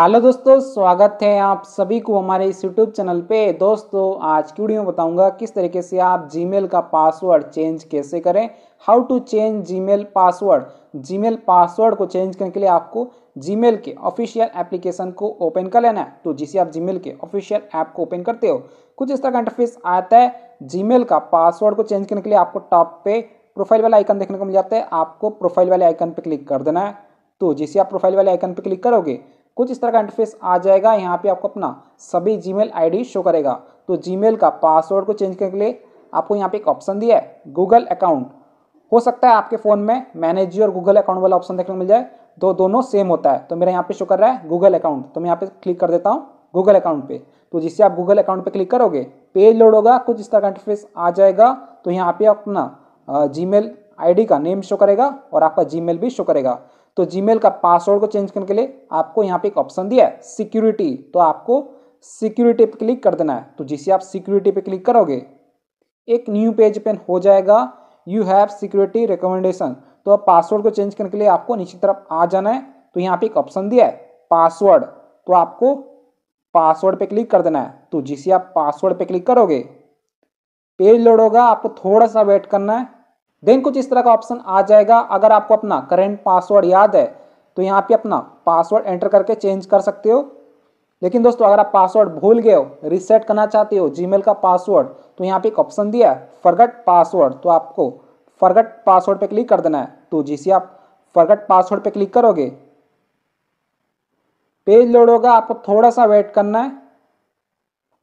hello दोस्तों स्वागत है आप सभी को हमारे इस यूट्यूब चैनल पे दोस्तों आज की वीडियो में बताऊंगा किस तरीके से आप जीमेल का पासवर्ड चेंज कैसे करें how to change Gmail password Gmail password को चेंज करने के लिए आपको जीमेल के ऑफिशियल एप्लीकेशन को ओपन कर लेना है तो जिसे आप जीमेल के ऑफिशियल ऐप को ओपन करते हो कुछ इस तरह का इंटरफेस आता है जीमेल का पासवर्ड को चेंज करने के लिए आपको टॉप पे प्रोफाइल वाला आइकन देखने को मिल जाता है आपको प्रोफाइल वाले आइकन पर क्लिक कर देना है तो जैसे आप प्रोफाइल वाले आइकन पर क्लिक करोगे कुछ इस तरह का इंटरफेस आ जाएगा यहाँ पे आपको अपना सभी जीमेल आईडी शो करेगा तो जीमेल का पासवर्ड को चेंज करने के लिए आपको यहाँ पे एक ऑप्शन दिया है गूगल अकाउंट हो सकता है आपके फ़ोन में मैनेज और गूगल अकाउंट वाला ऑप्शन देखने को मिल जाए तो दोनों सेम होता है तो मेरा यहाँ पे शो कर रहा है गूगल अकाउंट तो मैं यहाँ पे क्लिक कर देता हूँ गूगल अकाउंट पे तो जिससे आप गूगल अकाउंट पे क्लिक करोगे पेज लोड होगा कुछ इस तरह का इंटरफेस आ जाएगा तो यहाँ पे अपना जी मेल का नेम शो करेगा और आपका जी भी शो करेगा तो जीमेल का पासवर्ड को चेंज करने के लिए आपको यहाँ पे एक ऑप्शन दिया है सिक्योरिटी तो आपको सिक्योरिटी पे क्लिक कर देना है तो जिसे आप सिक्योरिटी पे क्लिक करोगे एक न्यू पेज पेन हो जाएगा यू हैव सिक्योरिटी रिकमेंडेशन तो अब पासवर्ड को चेंज करने के लिए आपको नीचे तरफ आ जाना है तो यहाँ पे एक ऑप्शन दिया है पासवर्ड तो आपको पासवर्ड पे क्लिक कर देना है तो जिसे आप पासवर्ड पे क्लिक करोगे पेज लोड होगा आपको थोड़ा सा वेट करना है देन कुछ इस तरह का ऑप्शन आ जाएगा अगर आपको अपना करेंट पासवर्ड याद है तो यहाँ पे अपना पासवर्ड एंटर करके चेंज कर सकते हो लेकिन दोस्तों अगर आप पासवर्ड भूल गए हो रिसेट करना चाहते हो जीमेल का पासवर्ड तो यहाँ पे एक ऑप्शन दिया है फरगट पासवर्ड तो आपको फरगट पासवर्ड पे क्लिक कर देना है तो जिसे आप फरगट पासवर्ड पे क्लिक करोगे पेज लोड होगा आपको थोड़ा सा वेट करना है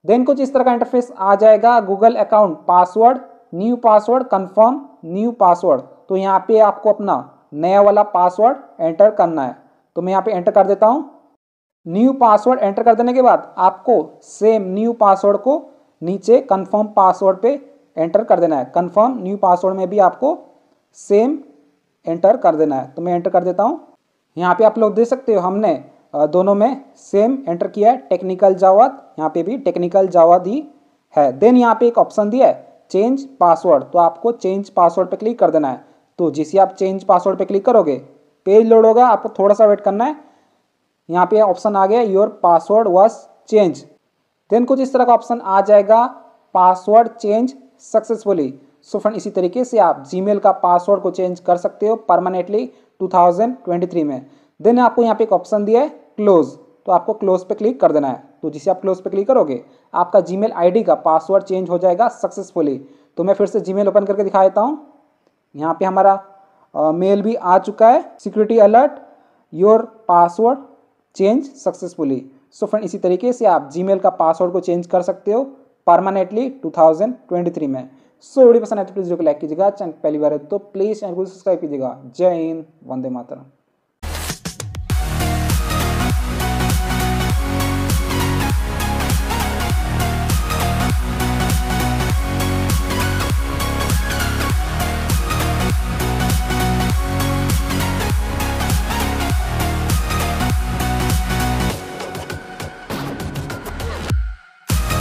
देन कुछ इस तरह का इंटरफेस आ जाएगा Google account password new password confirm new password तो यहाँ पे आपको अपना नया वाला पासवर्ड एंटर करना है तो मैं यहाँ पे एंटर कर देता हूँ न्यू पासवर्ड एंटर कर देने के बाद आपको सेम न्यू पासवर्ड को नीचे कंफर्म पासवर्ड पे एंटर कर देना है कंफर्म न्यू पासवर्ड में भी आपको सेम एंटर कर देना है तो मैं एंटर कर देता हूँ यहाँ पे आप लोग देख सकते हो हमने दोनों में सेम एंटर किया है टेक्निकल जावाद यहाँ पे भी टेक्निकल जावाद ही है देन यहाँ पे एक ऑप्शन दिया है चेंज पासवर्ड तो आपको चेंज पासवर्ड पर क्लिक कर देना है तो जिसे आप चेंज पासवर्ड पर क्लिक करोगे पेज लोड होगा आपको थोड़ा सा वेट करना है यहाँ पे ऑप्शन आ गया your password was change then कुछ इस तरह का ऑप्शन आ जाएगा password change successfully so friend इसी तरीके से आप जीमेल का पासवर्ड को चेंज कर सकते हो परमानेंटली 2023 में देन आपको यहाँ पे एक ऑप्शन दिया है क्लोज तो आपको क्लोज पे क्लिक कर देना है तो जिसे आप क्लोज पे क्लिक करोगे आपका जी मेल का पासवर्ड चेंज हो जाएगा सक्सेसफुली तो मैं फिर से जीमेल ओपन करके दिखा देता हूँ यहाँ पे हमारा मेल भी आ चुका है security alert your password change successfully so friend इसी तरीके से आप जीमेल का पासवर्ड को चेंज कर सकते हो परमानेंटली 2023 में सो वीडियो पसंद आए तो प्लीज़ वीडियो को लाइक कीजिएगा चैनल पहली बार है तो प्लीज़ चैनल को सब्सक्राइब कीजिएगा जय हिंद वंदे मातरम